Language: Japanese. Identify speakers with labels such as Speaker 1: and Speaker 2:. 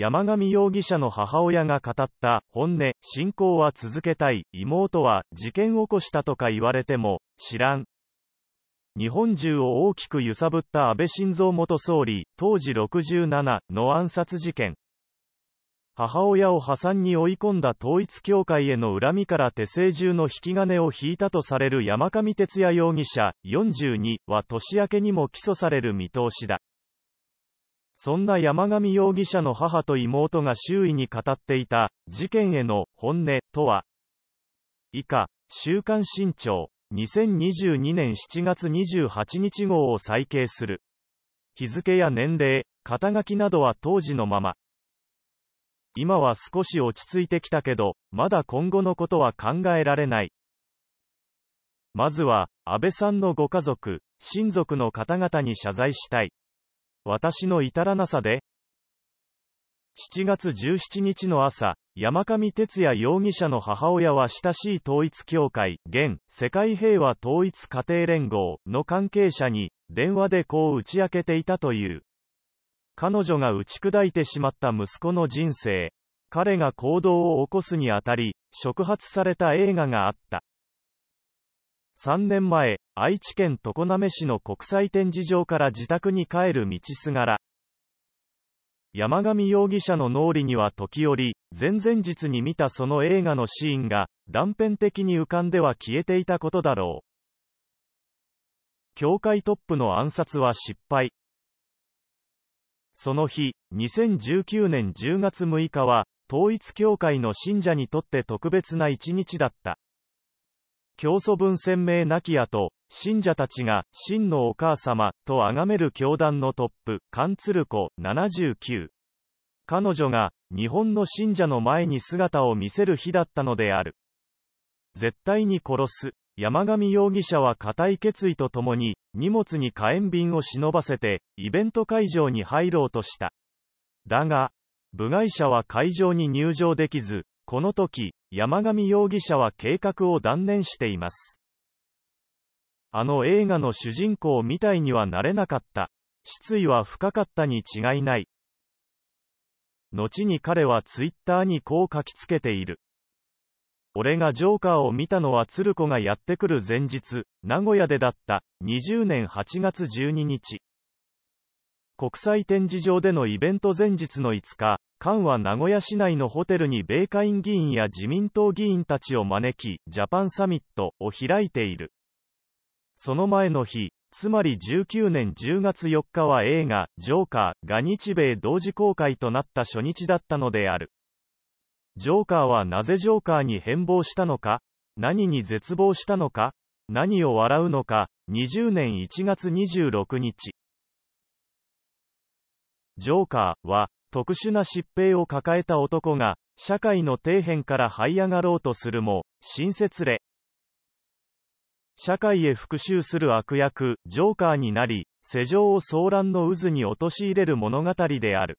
Speaker 1: 山上容疑者の母親が語った、本音、信仰は続けたい、妹は事件起こしたとか言われても、知らん。日本中を大きく揺さぶった安倍晋三元総理、当時67の暗殺事件。母親を破産に追い込んだ統一教会への恨みから手製銃の引き金を引いたとされる山上哲也容疑者42は年明けにも起訴される見通しだ。そんな山上容疑者の母と妹が周囲に語っていた、事件への本音とは、以下、週刊新潮、2022年7月28日号を再掲する。日付や年齢、肩書きなどは当時のまま。今は少し落ち着いてきたけど、まだ今後のことは考えられない。まずは、安倍さんのご家族、親族の方々に謝罪したい。私の至らなさで、7月17日の朝、山上哲也容疑者の母親は親しい統一教会、現、世界平和統一家庭連合の関係者に、電話でこう打ち明けていたという。彼女が打ち砕いてしまった息子の人生。彼が行動を起こすにあたり、触発された映画があった。3年前、愛知県常滑市の国際展示場から自宅に帰る道すがら、山上容疑者の脳裏には時折、前々日に見たその映画のシーンが、断片的に浮かんでは消えていたことだろう。教会トップの暗殺は失敗。その日、2019年10月6日は、統一教会の信者にとって特別な一日だった。教祖分鮮明亡き後、信者たちが、真のお母様、と崇める教団のトップ、カンツルコ、79。彼女が、日本の信者の前に姿を見せる日だったのである。絶対に殺す。山上容疑者は固い決意とともに、荷物に火炎瓶を忍ばせて、イベント会場に入ろうとした。だが、部外者は会場に入場できず、この時、山上容疑者は計画を断念しています。あの映画の主人公みたいにはなれなかった。失意は深かったに違いない。後に彼はツイッターにこう書きつけている。俺がジョーカーを見たのは鶴子がやってくる前日、名古屋でだった、20年8月12日。国際展示場でのイベント前日の5日、ンは名古屋市内のホテルに米会院議員や自民党議員たちを招き、ジャパンサミットを開いている。その前の日、つまり19年10月4日は映画、ジョーカーが日米同時公開となった初日だったのである。ジョーカーはなぜジョーカーに変貌したのか何に絶望したのか何を笑うのか20年1月26日。ジョーカーは、特殊な疾病を抱えた男が、社会の底辺から這い上がろうとするも、親切れ。社会へ復讐する悪役、ジョーカーになり、世情を騒乱の渦に陥れる物語である。